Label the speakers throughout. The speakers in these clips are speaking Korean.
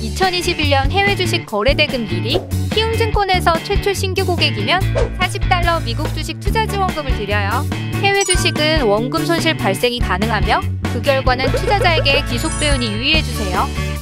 Speaker 1: 2021년 해외 주식 거래대금 비리 키움증권에서 최초 신규 고객이면 40달러 미국 주식 투자 지원금을 드려요. 해외 주식은 원금 손실 발생이 가능하며 그 결과는 투자자에게 기속 배운이 유의해주세요.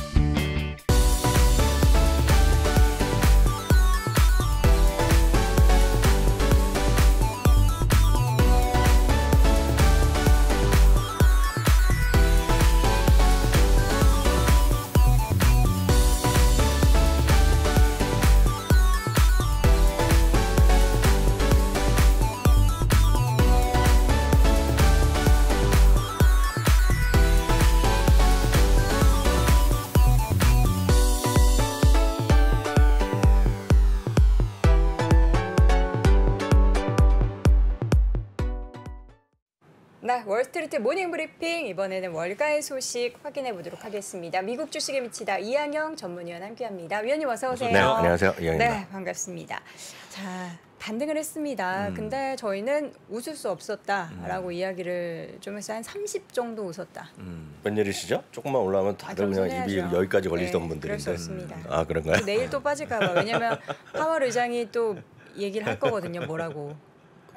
Speaker 1: 월스트리트 모닝브리핑 이번에는 월가의 소식 확인해 보도록 하겠습니다. 미국 주식에 미치다 이한영 전문위원 함께합니다. 위원님 어서 오세요. 네, 안녕하세요. 이한입니다. 네, 반갑습니다. 자, 반등을 했습니다. 음. 근데 저희는 웃을 수 없었다라고 음. 이야기를 좀 해서 한 30 정도 웃었다.
Speaker 2: 음. 웬일이시죠? 조금만 올라오면 아, 다들 아, 그냥 입이 여기까지 걸리던 네, 분들인데. 음. 아 그런가요? 내일
Speaker 1: 또 빠질까 봐. 왜냐하면 파월 의장이 또 얘기를 할 거거든요. 뭐라고.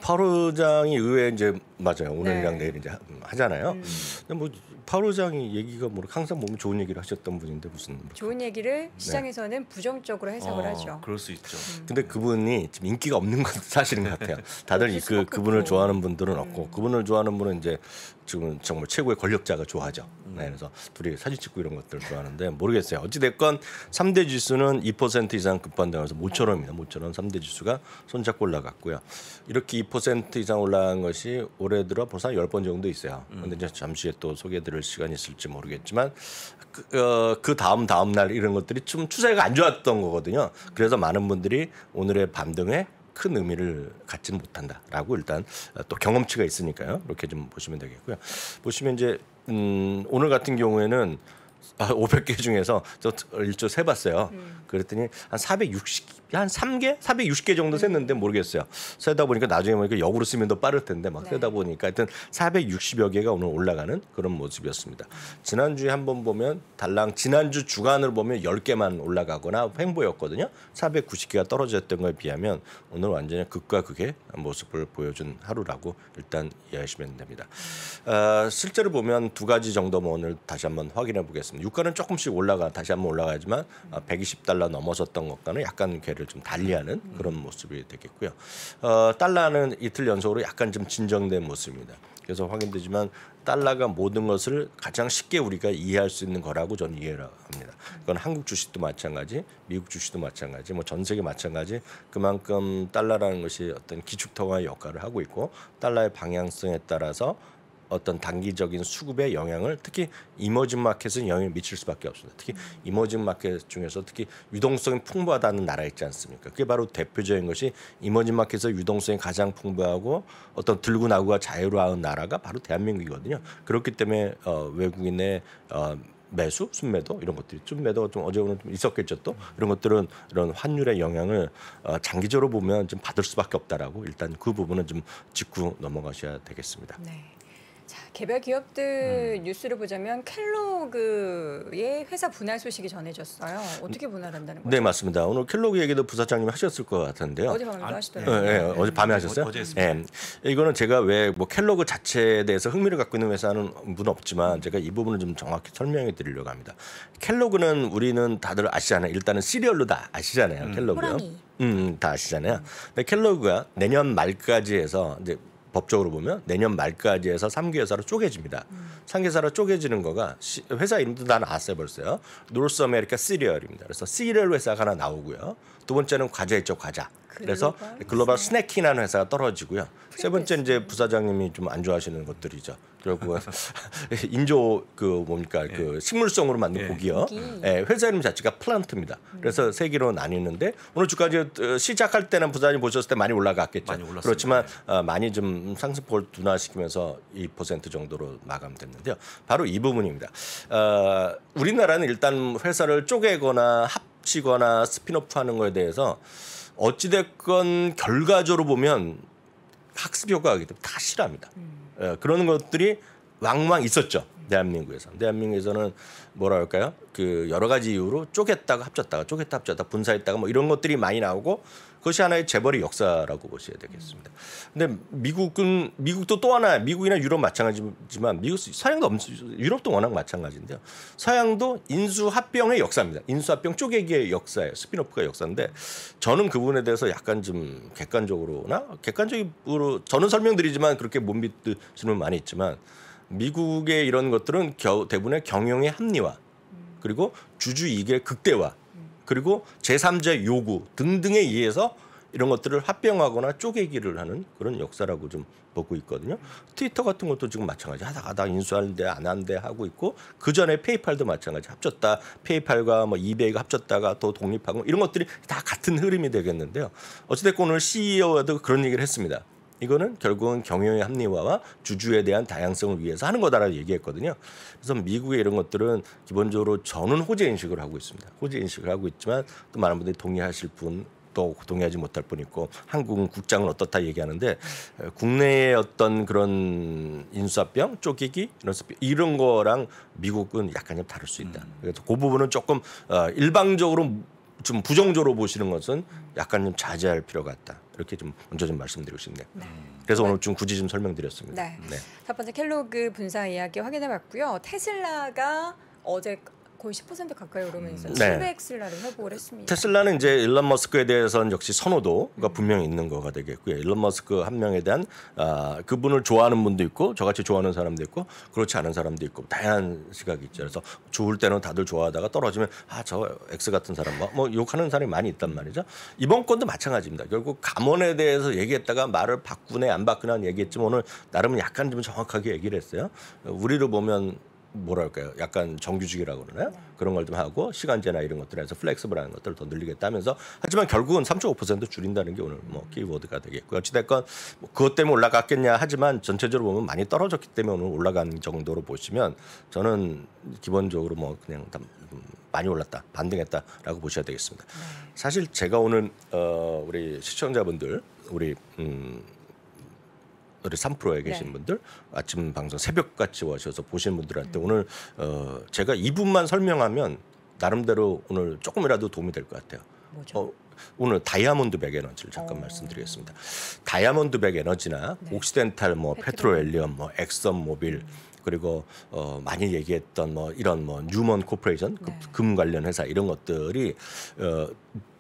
Speaker 2: 파로장이 의외에 이제 맞아요. 오늘이랑 네. 내일 이제 음, 하잖아요. 음. 근데 뭐 파로장이 얘기가 뭐 항상 몸이 좋은 얘기를 하셨던 분인데 무슨 뭐
Speaker 1: 좋은 얘기를 네. 시장에서는 부정적으로 해석을 어, 하죠.
Speaker 2: 그럴 수 있죠. 음. 근데 그분이 지금 인기가 없는 건 사실인 것 같아요. 다들 그 그렇죠. 그분을 음. 좋아하는 분들은 없고 음. 그분을 좋아하는 분은 이제 지금 정말 최고의 권력자가 좋아하죠. 네, 그래서 둘이 사진 찍고 이런 것들 좋아하는데 모르겠어요. 어찌 됐건 3대 지수는 2% 이상 급반등해서 모처럼입니다. 모처럼 3대 지수가 손잡고 올라갔고요. 이렇게 50% 이상 올라간 것이 올해 들어 벌써 10번 정도 있어요. 음. 근데 이제 잠시 또 소개해 드릴 시간이 있을지 모르겠지만 그, 어, 그 다음 다음 날 이런 것들이 좀 추세가 안 좋았던 거거든요. 그래서 많은 분들이 오늘의 반등에 큰 의미를 갖지는 못한다라고 일단 또 경험치가 있으니까요. 이렇게 좀 보시면 되겠고요. 보시면 이제 음, 오늘 같은 경우에는 500개 아, 중에서 저 일조 세 봤어요. 음. 그랬더니 한 460, 한 3개? 460개 정도 셌는데 음. 모르겠어요. 세다 보니까 나중에 보니까 역으로 쓰면 더 빠를 텐데 막 네. 세다 보니까 하여튼 460여 개가 오늘 올라가는 그런 모습이었습니다. 지난주에 한번 보면 달랑 지난주 주간을 보면 10개만 올라가거나 횡보였거든요. 490개가 떨어졌던 거에 비하면 오늘 완전히 극과 극의 모습을 보여준 하루라고 일단 이해하시면 됩니다. 어, 실제로 보면 두 가지 정도 오늘 다시 한번 확인해 보겠습니다. 올라습니다 유가는 조금씩 올라가 다시 한번 올라가지만 120달러 아, 넘어섰던 것과는 약간 괴를 좀 달리하는 그런 모습이 되겠고요. 어, 달러는 이틀 연속으로 약간 좀 진정된 모습입니다. 그래서 확인되지만 달러가 모든 것을 가장 쉽게 우리가 이해할 수 있는 거라고 저는 이해를 합니다. 그건 한국 주식도 마찬가지, 미국 주식도 마찬가지, 뭐 전 세계 마찬가지. 그만큼 달러라는 것이 어떤 기축통화의 역할을 하고 있고 달러의 방향성에 따라서 어떤 단기적인 수급의 영향을 특히 이머징 마켓은 영향을 미칠 수밖에 없습니다. 특히 이머징 마켓 중에서 특히 유동성이 풍부하다는 나라 있지 않습니까? 그게 바로 대표적인 것이 이머징 마켓에서 유동성이 가장 풍부하고 어떤 들고 나고가 자유로운 나라가 바로 대한민국이거든요. 그렇기 때문에 어, 외국인의 어, 매수, 순매도 이런 것들이 순매도가 좀 어제 오늘 좀 있었겠죠 또 이런 것들은 이런 환율의 영향을 어, 장기적으로 보면 좀 받을 수밖에 없다라고 일단 그 부분은 좀 짚고 넘어가셔야 되겠습니다. 네.
Speaker 1: 개별 기업들 음. 뉴스를 보자면 켈로그의 회사 분할 소식이 전해졌어요. 어떻게 분할한다는 네,
Speaker 2: 거죠? 네 맞습니다. 오늘 켈로그 얘기도 부사장님이 하셨을 것 같은데요. 어제 밤에 아,
Speaker 1: 하시더라고요. 네, 네. 어제
Speaker 2: 밤에 하셨어요? 어, 제 했습니다. 네. 이거는 제가 왜뭐 켈로그 자체에 대해서 흥미를 갖고 있는 회사는 문 없지만 제가 이 부분을 좀 정확히 설명해 드리려고 합니다. 켈로그는 우리는 다들 아시잖아요. 일단은 시리얼로 다 아시잖아요. 음. 켈로그요. 호랑이. 음, 다 아시잖아요. 근데 켈로그가 내년 말까지 해서 이제 법적으로 보면 내년 말까지 해서 3개사로 회 쪼개집니다. 음. 3개사로 회 쪼개지는 거가 시, 회사 이름도 다 나왔어요 벌써요. 노르스 아메리카 시리얼입니다. 그래서 시리얼 회사가 하나 나오고요. 두 번째는 과자있죠 과자. 그래서 글로벌 스낵킹이라는 회사가 떨어지고요. 세 번째 이제 부사장님이 좀 안 좋아하시는 것들이죠. 그국고 인조 그 뭡니까 그 예. 그 식물성으로 만든 예. 고기요. 고 예, 회사 이름 자체가 플란트입니다. 그래서 세 개로 나뉘는데 오늘 주까지 어, 시작할 때는 부사장님 보셨을 때 많이 올라갔겠죠. 많이 그렇지만 어, 많이 좀 상승폭을 둔화시키면서 2% 정도로 마감됐는데요. 바로 이 부분입니다. 어, 우리나라는 일단 회사를 쪼개거나 합치거나 스피노프하는 거에 대해서 어찌됐건 결과적으로 보면 학습 효과가 다 싫어합니다. 음. 예, 그런 것들이 왕왕 있었죠. 대한민국에서. 대한민국에서는 뭐라 할까요? 그 여러 가지 이유로 쪼갰다가 합쳤다가 쪼갰다 합쳤다 분사했다가 뭐 이런 것들이 많이 나오고 그것이 하나의 재벌의 역사라고 보셔야 되겠습니다. 근데 미국은 미국도 또 하나 미국이나 유럽 마찬가지지만 미국 사양도 엄청, 유럽도 워낙 마찬가지인데요. 서양도 인수 합병의 역사입니다. 인수 합병 쪼개기의 역사예요. 스피노프가 역사인데 저는 그 부분에 대해서 약간 좀 객관적으로나 객관적으로 저는 설명드리지만 그렇게 못 믿으시는 많이 있지만 미국의 이런 것들은 겨, 대부분의 경영의 합리화 그리고 주주 이익의 극대화 그리고 제3자 요구 등등에 의해서 이런 것들을 합병하거나 쪼개기를 하는 그런 역사라고 좀 보고 있거든요. 트위터 같은 것도 지금 마찬가지 하다가 다 인수하는데 안 한데 하고 있고 그 전에 페이팔도 마찬가지 합쳤다 페이팔과 뭐 이베이가 합쳤다가 또 독립하고 이런 것들이 다 같은 흐름이 되겠는데요. 어찌됐건 오늘 CEO도 그런 얘기를 했습니다. 이거는 결국은 경영의 합리화와 주주에 대한 다양성을 위해서 하는 거다라고 얘기했거든요. 그래서 미국의 이런 것들은 기본적으로 저는 호재 인식을 하고 있습니다. 호재 인식을 하고 있지만 또 많은 분들이 동의하실 분. 또 동의하지 못할 분 있고 한국은 국장은 어떻다 얘기하는데 국내의 어떤 그런 인수합병 쪼개기 이런 이런 거랑 미국은 약간 좀 다를 수 있다. 음. 그래서 그 부분은 조금 어, 일방적으로 좀 부정적으로 보시는 것은 약간 좀 자제할 필요가 있다. 이렇게 좀 먼저 좀 말씀드리고 싶네요. 네. 그래서 오늘 네. 좀 굳이 좀 설명드렸습니다. 네. 네.
Speaker 1: 첫 번째 켈로그 분사 이야기 확인해봤고요. 테슬라가 어제 거의 10% 가까이 오르면서
Speaker 2: 음. 7슬라를 회복을 했습니다. 테슬라는 이제 일론 머스크에 대해서는 역시 선호도가 음. 분명히 있는 거가 되겠고요. 일론 머스크 한 명에 대한 아, 그분을 좋아하는 분도 있고 저같이 좋아하는 사람도 있고 그렇지 않은 사람도 있고 다양한 시각이 있죠. 그래서 좋을 때는 다들 좋아하다가 떨어지면 아 저 X 같은 사람 뭐, 뭐 욕하는 사람이 많이 있단 말이죠. 이번 건도 마찬가지입니다. 결국 감원에 대해서 얘기했다가 말을 바꾸네 안 바꾸네 얘기했지만 오늘 나름은 약간 좀 정확하게 얘기를 했어요. 우리로 보면 뭐랄까요 약간 정규직이라고 그러나요 네. 그런 걸 좀 하고 시간제나 이런 것들에서 플렉스블한 것들을 더 늘리겠다면서 하지만 결국은 3.5% 줄인다는 게 오늘 뭐 키워드가 되겠고 어찌됐건 뭐 그것 때문에 올라갔겠냐 하지만 전체적으로 보면 많이 떨어졌기 때문에 오늘 올라간 정도로 보시면 저는 기본적으로 뭐 그냥 다 많이 올랐다 반등했다라고 보셔야 되겠습니다 네. 사실 제가 오늘 어 우리 시청자분들 우리 음 우리 3프로에 계신 네. 분들 아침 방송 새벽같이 오셔서 보신 분들한테 음. 오늘 어, 제가 이분만 설명하면 나름대로 오늘 조금이라도 도움이 될 것 같아요. 뭐죠? 어, 오늘 다이아몬드 백 에너지를 잠깐 오. 어. 말씀드리겠습니다. 다이아몬드 백 에너지나 네. 옥시덴탈 뭐 페트로엘리엄 뭐 엑선 모빌 음. 그리고 어 많이 얘기했던 뭐 이런 뭐 뉴먼 코퍼레이션 그 네. 금 관련 회사 이런 것들이 어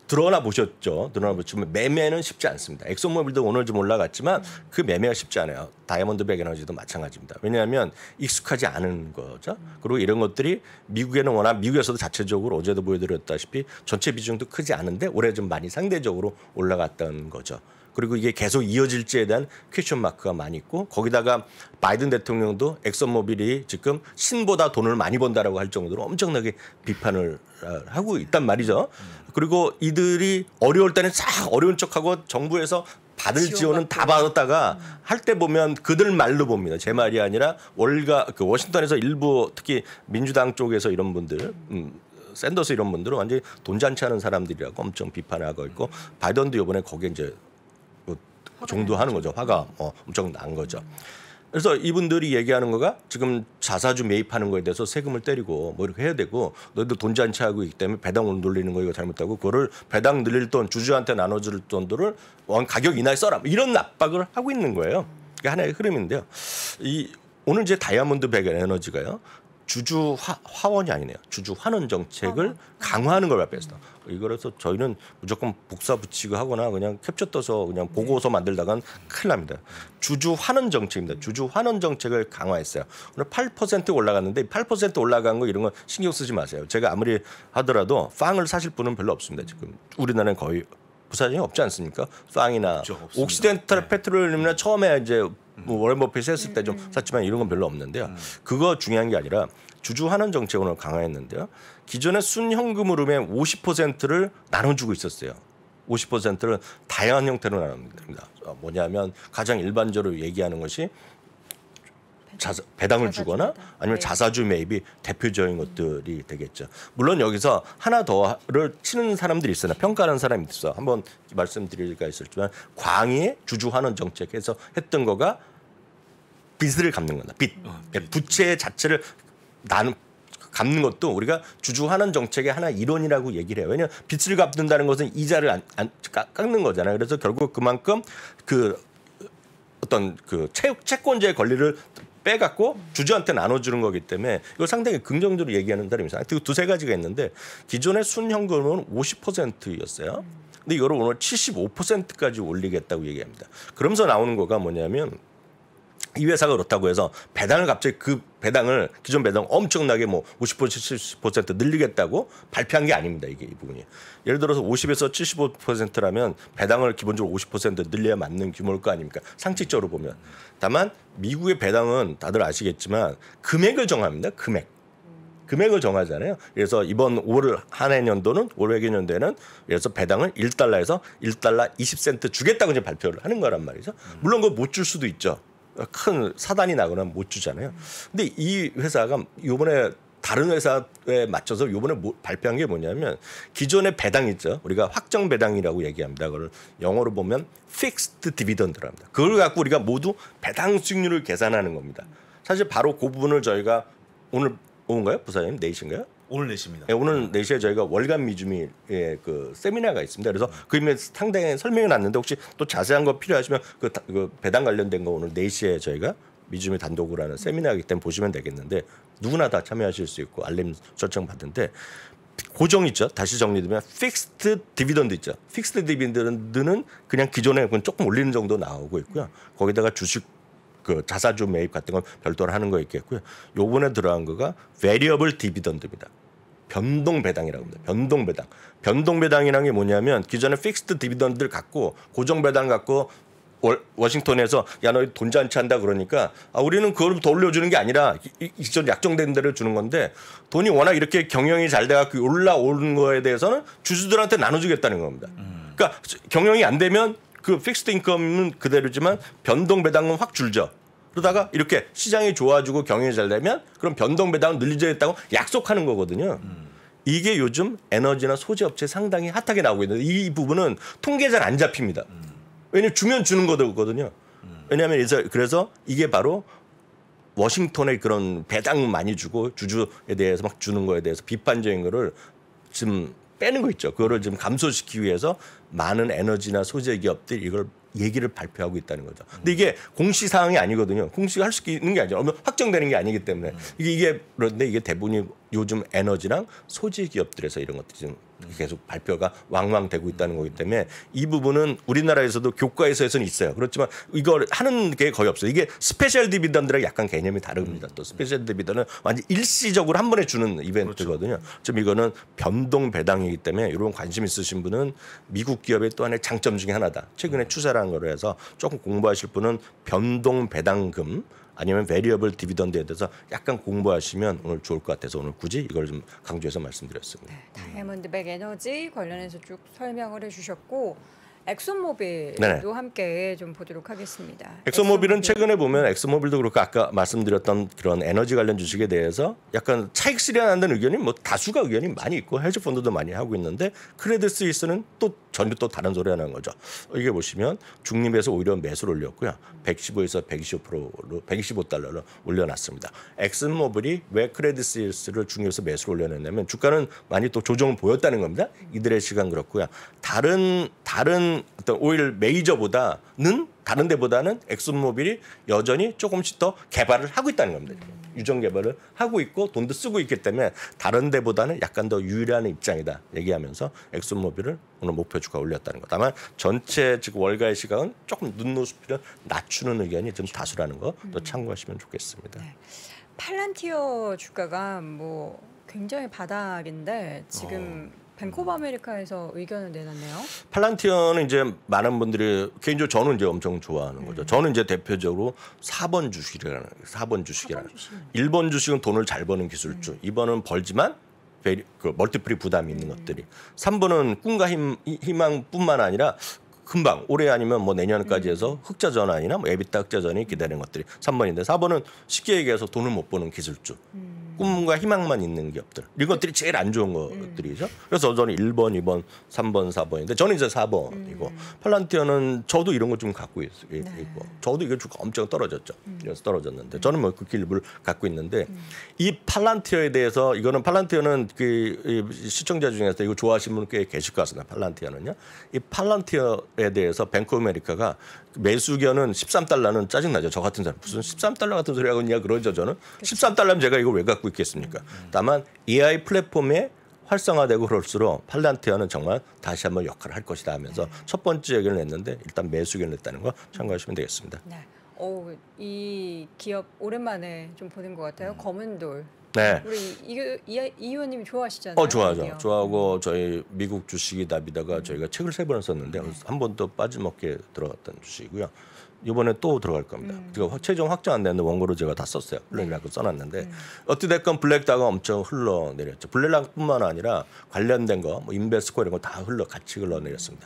Speaker 2: 드러나 보셨죠. 드러나 보셨지만 매매는 쉽지 않습니다. 엑소모빌도 오늘 좀 올라갔지만 그 매매가 쉽지 않아요. 다이아몬드백 에너지도 마찬가지입니다. 왜냐하면 익숙하지 않은 거죠. 그리고 이런 것들이 미국에는 워낙 미국에서도 자체적으로 어제도 보여드렸다시피 전체 비중도 크지 않은데 올해 좀 많이 상대적으로 올라갔던 거죠. 그리고 이게 계속 이어질지에 대한 퀘션 마크가 많이 있고 거기다가 바이든 대통령도 엑선모빌이 지금 신보다 돈을 많이 번다라고 할 정도로 엄청나게 비판을 아, 하고 있단 말이죠. 그리고 이들이 어려울 때는 싹 어려운 척하고 정부에서 받을 지원은 다 받았다가 음. 할때 보면 그들 말로 봅니다. 제 말이 아니라 월가 그 워싱턴에서 일부 특히 민주당 쪽에서 이런 분들 음, 샌더스 이런 분들은 완전히 돈 잔치하는 사람들이라고 엄청 비판하고 있고 바이든도 이번에 거기에 이제 그 정도 하는 거죠. 화가 어, 엄청 난 거죠. 그래서 이분들이 얘기하는 거가 지금 자사주 매입하는 거에 대해서 세금을 때리고 뭐 이렇게 해야 되고 너희들 돈 잔치하고 있기 때문에 배당 을 늘리는 거 이거 잘못하고 그거를 배당 늘릴 돈 주주한테 나눠줄 돈들을 원 가격 인하에 써라 이런 압박을 하고 있는 거예요. 이게 하나의 흐름인데요. 이 오늘 이제 다이아몬드 백 에너지가요. 주주 화, 화 원이 아니네요. 주주 환원 정책을 아, 네. 강화하는 걸 발표했어. 이거로서 저희는 무조건 복사 붙이고 하거나 그냥 캡처 떠서 그냥 네. 보고서 만들다간 큰일 납니다. 주주 환원 정책입니다. 주주 환원 정책을 강화했어요. 오늘 8% 올라갔는데 8% 올라간 거 이런 거 신경 쓰지 마세요. 제가 아무리 하더라도 빵을 사실 분은 별로 없습니다. 지금 우리나라는 거의 부산이 없지 않습니까? 빵이나 그렇죠, 옥시덴탈 네. 페트롤이나 처음에 이제 뭐 워렌 버핏이 했을 때좀 음. 샀지만 이런 건 별로 없는데요. 그거 중요한 게 아니라 주주환원 정책 오늘 강화했는데요. 기존의 순현금흐름의 50%를 나눠주고 있었어요. 50%를 다양한 형태로 나눕니다. 아, 뭐냐면 가장 일반적으로 얘기하는 것이 자사, 배당을 주거나 배당. 아니면 네. 자사주 매입이 대표적인 것들이 되겠죠. 물론 여기서 하나 더를 치는 사람들이 있으나 평가하는 사람이 있어. 한번 말씀드릴까 있을지만광의 주주환원 정책에서 했던 거가 빚을 갚는 거다. 빚. 어, 빚. 그러니까 부채 자체를 나는 갚는 것도 우리가 주주환원 정책의 하나 이론이라고 얘기를 해요. 왜냐하면 빚을 갚는다는 것은 이자를 안, 안 깎는 거잖아요. 그래서 결국 그만큼 그 어떤 그 채, 채권자의 권리를 빼갖고 주주한테 나눠주는 거기 때문에 이걸 상당히 긍정적으로 얘기하는 사람입니다. 그리고 두세 가지가 있는데 기존의 순현금은 50%였어요. 근데 이걸 오늘 75%까지 올리겠다고 얘기합니다. 그러면서 나오는 거가 뭐냐면 이 회사가 그렇다고 해서 배당을 갑자기 그 배당을 기존 배당 엄청나게 뭐 50% 70% 늘리겠다고 발표한 게 아닙니다. 이게 이 부분이. 예를 들어서 50에서 75%라면 배당을 기본적으로 50% 늘려야 맞는 규모일 거 아닙니까? 상식적으로 보면. 다만 미국의 배당은 다들 아시겠지만 금액을 정합니다. 금액. 금액을 정하잖아요. 그래서 이번 올 한 해 년도는 올해기 년도에는 그래서 배당을 1달러에서 1달러 20센트 주겠다고 이제 발표를 하는 거란 말이죠. 물론 그거 못 줄 수도 있죠. 큰 사단이 나거나 못 주잖아요. 근데 이 회사가 요번에 다른 회사에 맞춰서 요번에 뭐 발표한 게 뭐냐면 기존의 배당 있죠. 우리가 확정 배당이라고 얘기합니다. 그걸 영어로 보면 fixed dividend라고 니다 그걸 갖고 우리가 모두 배당 수익률을 계산하는 겁니다. 사실 바로 그 부분을 저희가 오늘 온거예요 부사장님 내신가요 오늘 4시입니다. 네, 오늘 4시에 저희가 월간 미주미의 예, 그 세미나가 있습니다. 그래서 그의미 상당히 설명이 났는데 혹시 또 자세한 거 필요하시면 그, 그 배당 관련된 거 오늘 4시에 저희가 미주미 단독으로 하는 세미나이기 때문에 보시면 되겠는데 누구나 다 참여하실 수 있고 알림 설정 받는데 고정 있죠. 다시 정리되면 픽스드 디비던드 있죠. 픽스드 디비던드는 그냥 기존에 조금 올리는 정도 나오고 있고요. 거기다가 주식 그 자사주 매입 같은 건 별도로 하는 거 있겠고요. 요번에 들어간 거가 variable dividend입니다. 변동 배당이라고 합니다. 변동 배당. 변동 배당이라는 게 뭐냐면 기존에 픽스드 디비던드를 갖고 고정 배당 갖고 월, 워싱턴에서 야너 돈 잔치한다 그러니까 아 우리는 그걸 돌려주는 게 아니라 기전 약정된 대로 주는 건데 돈이 워낙 이렇게 경영이 잘 돼갖고 올라오는 거에 대해서는 주주들한테 나눠주겠다는 겁니다. 음. 그러니까 경영이 안 되면 그 픽스드 인컴은 그대로지만 변동 배당은 확 줄죠. 그러다가 이렇게 시장이 좋아지고 경영이 잘 되면 그럼 변동 배당을 늘리자겠다고 약속하는 거거든요. 음. 이게 요즘 에너지나 소재 업체 상당히 핫하게 나오고 있는데 이 부분은 통계 잘 안 잡힙니다. 음. 왜냐면 주면 주는 거거든요. 음. 왜냐하면 이제 그래서 이게 바로 워싱턴에 그런 배당 많이 주고 주주에 대해서 막 주는 거에 대해서 비판적인 거를 지금 빼는 거 있죠. 그거를 지금 감소시키기 위해서 많은 에너지나 소재 기업들이 걸 얘기를 발표하고 있다는 거죠. 근데 이게 공시 사항이 아니거든요. 공시가 할 수 있는 게 아니죠. 확정되는 게 아니기 때문에 이게 이게 그런데 이게 대부분이 요즘 에너지랑 소재 기업들에서 이런 것들이 지금 계속 발표가 왕왕 되고 있다는 거기 때문에 이 부분은 우리나라에서도 교과에서에서는 있어요. 그렇지만 이걸 하는 게 거의 없어요. 이게 스페셜 디비던드랑 약간 개념이 다릅니다. 또 스페셜 디비던은 완전 일시적으로 한 번에 주는 이벤트거든요. 그렇죠. 좀 이거는 변동 배당이기 때문에 이런 관심 있으신 분은 미국 기업의 또 하나의 장점 중에 하나다. 최근에 음. 추세라는 거로 해서 조금 공부하실 분은 변동 배당금 아니면 variable dividend에 대해서 약간 공부하시면 오늘 좋을 것 같아서 오늘 굳이 이걸 좀 강조해서 말씀드렸습니다. 네,
Speaker 1: 다이아몬드백 에너지 관련해서 쭉 설명을 해주셨고 엑소모빌도 네네. 함께 좀 보도록 하겠습니다.
Speaker 2: 엑소모빌은 엑소모빌. 최근에 보면 엑소모빌도 그렇고 아까 말씀드렸던 그런 에너지 관련 주식에 대해서 약간 차익 실현한다는 의견이 뭐 다수가 의견이 많이 있고 헤지펀드도 많이 하고 있는데 크레딧 스위스는 또 전혀 또 다른 소리 하는 거죠. 이게 보시면 중립에서 오히려 매수를 올렸고요. 115에서 125%로 125달러로 올려놨습니다. 엑슨모빌이 왜 크레디스를 중립에서 매수를 올려놨냐면 주가는 많이 또 조정을 보였다는 겁니다. 이들의 시간 그렇고요. 다른 다른 어떤 오일 메이저보다는 다른 데보다는 엑슨모빌이 여전히 조금씩 더 개발을 하고 있다는 겁니다. 유전 개발을 하고 있고 돈도 쓰고 있기 때문에 다른 데보다는 약간 더 유리한 입장이다 얘기하면서 엑슨모빌을 오늘 목표 주가 올렸다는 것. 다만 전체 지금 월가의 시각은 조금 눈높이를 낮추는 의견이 좀 다수라는 거또 음. 참고하시면 좋겠습니다. 네.
Speaker 1: 팔란티어 주가가 뭐 굉장히 바닥인데 지금 어. 뱅코브 아메리카에서 의견을 내놨네요.
Speaker 2: 팔란티어는 이제 많은 분들이 개인적으로 저는 이제 엄청 좋아하는 거죠. 음. 저는 이제 대표적으로 4번 주식이라는 4번 주식이라는 4번 주식. 1번 주식은 돈을 잘 버는 기술주, 음. 2번은 벌지만 베리, 그 멀티플이 부담이 있는 네. 것들이 3번은 꿈과 힘, 희망뿐만 아니라 금방 올해 아니면 뭐 내년까지 음. 해서 흑자 전환이나 뭐 에비타 흑자 전이 기다리는 것들이 3번인데 4번은 쉽게 얘기해서 돈을 못 버는 기술주. 음. 꿈과 희망만 있는 기업들. 이것들이 제일 안 좋은 것들이죠. 그래서 저는 1번, 2번, 3번, 4번인데 저는 이제 4번이고 음. 팔란티어는 저도 이런 걸 좀 갖고 있, 네. 있고 저도 이게 주가 엄청 떨어졌죠. 그래서 음. 떨어졌는데 저는 뭐그 길을 갖고 있는데 음. 이 팔란티어에 대해서 이거는 팔란티어는 그이 시청자 중에서 이거 좋아하시는 분 꽤 계실 것 같습니다. 팔란티어는요. 이 팔란티어에 대해서 뱅크 오메리카가 매수견은 13달러는 짜증나죠. 저 같은 사람 무슨 13달러 같은 소리 하고 있냐 그러죠 저는. 13달러면 제가 이거 왜 갖고 갖 있겠습니까? 다만 AI 플랫폼에 활성화되고 그럴수록 팔란티어는 정말 다시 한번 역할을 할 것이다 하면서 네. 첫 번째 의견을 냈는데 일단 매수 의견을 냈다는 거 참고하시면 되겠습니다.
Speaker 1: 네. 오, 이 기업 오랜만에 좀 보는 것 같아요. 음. 검은 돌. 네. 우리 이, 이, 이 의원님 좋아하시잖아요. 어, 좋아하죠. 드디어. 좋아하고
Speaker 2: 음. 저희 미국 주식이 답이다가 음. 저희가 책을 세번을 썼는데 네. 한 번도 빠짐없게 들어갔던 주식이고요. 이번에 또 들어갈 겁니다. 음. 제가 그러니까 최종 확정 안 됐는데 원고로 제가 다 썼어요. 블랙락을 네. 써놨는데 음. 어찌됐건 블랙다가 엄청 흘러내렸죠. 블랙락뿐만 아니라 관련된 거, 뭐 인베스코 이런 거 다 흘러 같이 흘러내렸습니다.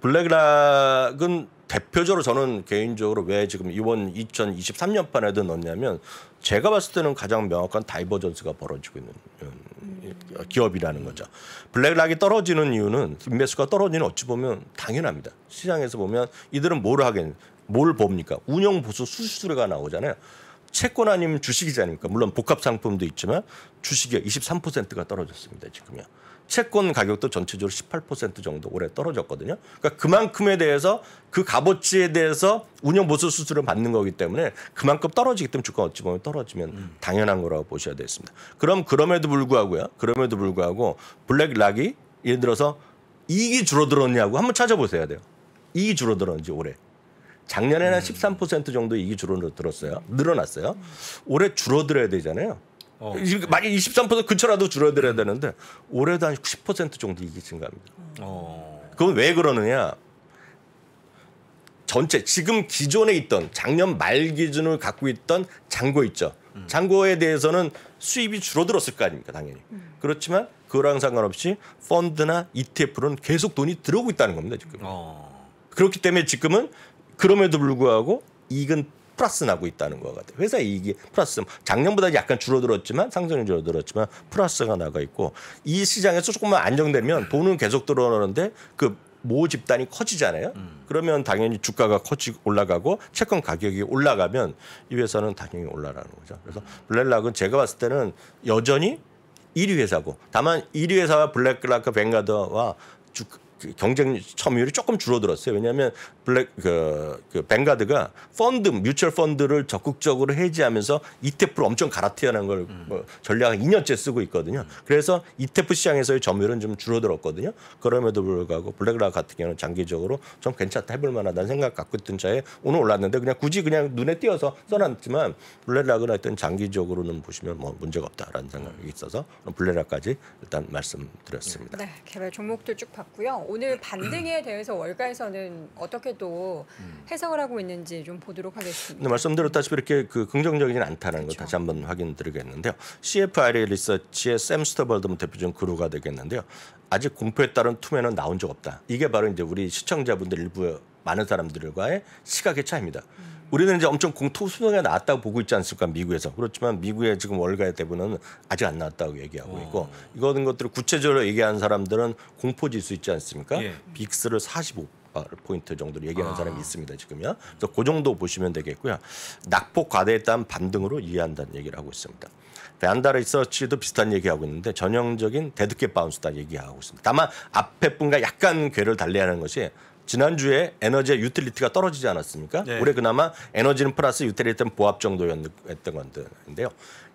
Speaker 2: 블랙락은 대표적으로 저는 개인적으로 왜 지금 이번 2023년판에도 넣냐면 제가 봤을 때는 가장 명확한 다이버전스가 벌어지고 있는 음, 음. 기업이라는 거죠. 블랙락이 떨어지는 이유는 인베스가 떨어지는 어찌 보면 당연합니다. 시장에서 보면 이들은 뭘 하겠 뭘 봅니까? 운영 보수 수수료가 나오잖아요. 채권 아니면 주식이잖습니까? 지 물론 복합 상품도 있지만 주식이 23%가 떨어졌습니다. 지금요. 채권 가격도 전체적으로 18% 정도 올해 떨어졌거든요. 그러니까 그만큼에 대해서 그 값어치에 대해서 운영 보수 수수료 받는 거기 때문에 그만큼 떨어지기 때문에 주가 어찌 보면 떨어지면 음. 당연한 거라고 보셔야 되겠습니다. 그럼 그럼에도 불구하고요. 그럼에도 불구하고 블랙락이 예를 들어서 이익이 줄어들었냐고 한번 찾아보셔야 돼요. 이익이 줄어들었는지 올해. 작년에는 음. 13% 정도 이익이 줄어들었어요. 늘어났어요. 올해 줄어들어야 되잖아요. 어. 만약 23% 근처라도 줄어들어야 되는데 올해도 한10% 정도 이익이 증가합니다. 어. 그건 왜 그러느냐? 전체 지금 기존에 있던 작년 말 기준을 갖고 있던 잔고 있죠. 음. 잔고에 대해서는 수입이 줄어들었을 거 아닙니까 당연히. 음. 그렇지만 그거랑 상관없이 펀드나 ETF로는 계속 돈이 들어오고 있다는 겁니다 지금. 어. 그렇기 때문에 지금은 그럼에도 불구하고 이익은 플러스 나고 있다는 것 같아요. 회사 이익이 플러스 작년보다 약간 줄어들었지만 상승이 줄어들었지만 플러스가 나가 있고 이 시장에서 조금만 안정되면 돈은 계속 들어오는데 그 모 집단이 커지잖아요. 음. 그러면 당연히 주가가 커지 올라가고 채권 가격이 올라가면 이 회사는 당연히 올라가는 거죠. 그래서 음. 블랙락은 제가 봤을 때는 여전히 1위 회사고 다만 1위 회사와 블랙락, 뱅가드와 주, 경쟁 점유율이 조금 줄어들었어요. 왜냐하면 블랙 그, 그 벵가드가 펀드 뮤추얼 펀드를 적극적으로 해지하면서 이테프를 엄청 갈아튀어난 걸 음. 뭐 전략 2년째 쓰고 있거든요. 음. 그래서 이테프 시장에서의 점유율은 좀 줄어들었거든요. 그럼에도 불구하고 블랙락 같은 경우는 장기적으로 좀 괜찮다 해볼 만하다는 생각 갖고 있던 차에 오늘 올랐는데 그냥 굳이 그냥 눈에 띄어서 써놨지만 블랙락은 하여튼 장기적으로는 보시면 뭐 문제가 없다라는 생각이 있어서 블랙락까지 일단 말씀드렸습니다.
Speaker 1: 네, 개발 종목들 쭉 봤고요. 오늘 반등에 대해서 월가에서는 어떻게 어떻게도 음. 해석을 하고 있는지 좀 보도록 하겠습니다.
Speaker 2: 네, 말씀드렸다시피 이렇게 그 긍정적이진 않다는 그렇죠. 거 다시 한번 확인드리겠는데요. CFRA 리서치의 샘 스터벌덤 대표적 그루가 되겠는데요. 아직 공표에 따른 투매는 나온 적 없다. 이게 바로 이제 우리 시청자분들 일부 많은 사람들과의 시각의 차이입니다. 음. 우리는 이제 엄청 공통수능에 나왔다고 보고 있지 않습니까 미국에서 그렇지만 미국의 지금 월가의 대부분은 아직 안 나왔다고 얘기하고 있고 어. 이런 것들을 구체적으로 얘기한 사람들은 공포지수 있지 않습니까 예. 빅스를 45 포인트 정도로 얘기하는 아. 사람이 있습니다. 지금요. 그래서 그 정도 보시면 되겠고요. 낙폭 과대에 따른 반등으로 이해한다는 얘기를 하고 있습니다. 배안다 리서치도 비슷한 얘기하고 있는데 전형적인 데드캣 바운스다 얘기하고 있습니다. 다만 앞에 분과 약간 괴를 달리하는 것이 지난주에 에너지의 유틸리티가 떨어지지 않았습니까? 네. 올해 그나마 에너지는 플러스 유틸리티는 보합 정도였던 건데요.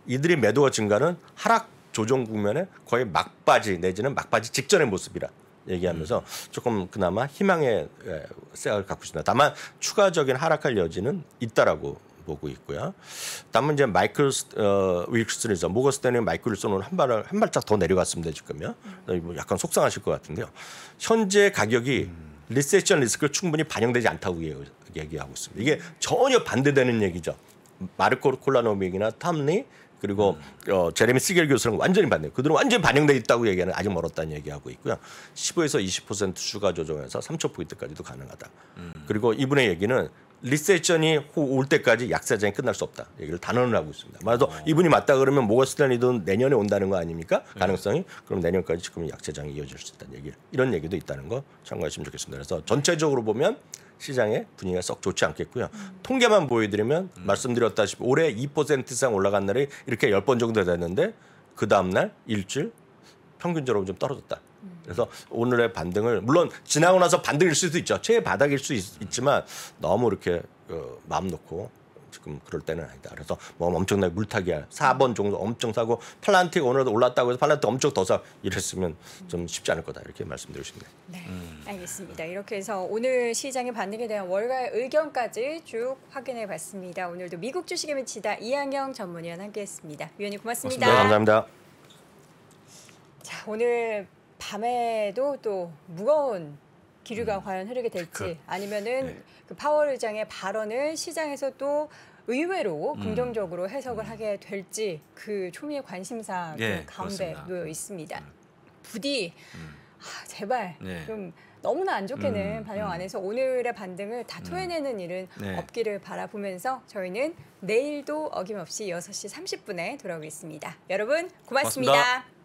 Speaker 2: 이들이 매도가 증가는 하락 조정 국면에 거의 막바지 내지는 막바지 직전의 모습이라 얘기하면서 음. 조금 그나마 희망의 쇠약을 예, 갖고 있습니다. 다만 추가적인 하락할 여지는 있다라고 보고 있고요. 다만 이제 마이클 어, 윌슨이죠. 모거스 때는 마이클 윌슨은 한 발을 한 발짝 더 내려갔습니다. 지금요. 어, 약간 속상하실 것 같은데요. 현재 가격이 음. 리세션 리스크를 충분히 반영되지 않다고 얘기하고 있습니다. 이게 전혀 반대되는 얘기죠. 마르코 콜라노믹이나 탐리 그리고 음. 어, 제레미 스겔 교수는 완전히 반대. 그들은 완전히 반영돼 있다고 얘기하는 아직 멀었다는 얘기하고 있고요. 15에서 20% 추가 조정해서 3초 포인트까지도 가능하다. 음. 그리고 이분의 얘기는 리세션이 올 때까지 약세장이 끝날 수 없다 얘기를 단언을 하고 있습니다. 말해서 어. 이분이 맞다 그러면 모가스탠리든 내년에 온다는 거 아닙니까? 네. 가능성이 그럼 내년까지 지금 약세장이 이어질 수 있다는 얘기 이런 얘기도 있다는 거 참고하시면 좋겠습니다. 그래서 전체적으로 보면 시장의 분위기가 썩 좋지 않겠고요. 음. 통계만 보여드리면 음. 말씀드렸다시피 올해 2% 이상 올라간 날이 이렇게 10번 정도 됐는데 그 다음날 일주일 평균적으로 좀 떨어졌다. 그래서 오늘의 반등을 물론 지나고 나서 반등일 수도 있죠. 최 바닥일 수 있, 지만 너무 이렇게 어, 마음 놓고 지금 그럴 때는 아니다. 그래서 뭐 엄청나게 물타기야. 4번 정도 엄청 사고 팔란티가 오늘 도 올랐다고 해서 팔란티 엄청 더 사. 이랬으면 좀 쉽지 않을 거다. 이렇게 말씀드리고 싶네요. 네,
Speaker 1: 음. 알겠습니다. 이렇게 해서 오늘 시장의 반응에 대한 월가의 의견까지 쭉 확인해 봤습니다. 오늘도 미국 주식에 미치다 이한경 전문위원 함께했습니다. 위원님 고맙습니다. 고맙습니다. 감사합니다. 자, 오늘 밤에도 또 무거운 기류가 음. 과연 흐르게 될지 그, 그. 아니면은 네. 그 파월 의장의 발언을 시장에서 또 의외로 음. 긍정적으로 해석을 음. 하게 될지 그 초미의 관심사 그 예, 그 가운데 그렇습니다. 놓여 있습니다. 음. 부디 아, 제발 네. 좀 너무나 안 좋게는 음, 반영 안 해서 오늘의 반등을 다 토해내는 일은 네. 없기를 바라보면서 저희는 내일도 어김없이 6시 30분에 돌아오겠습니다. 여러분 고맙습니다. 고맙습니다.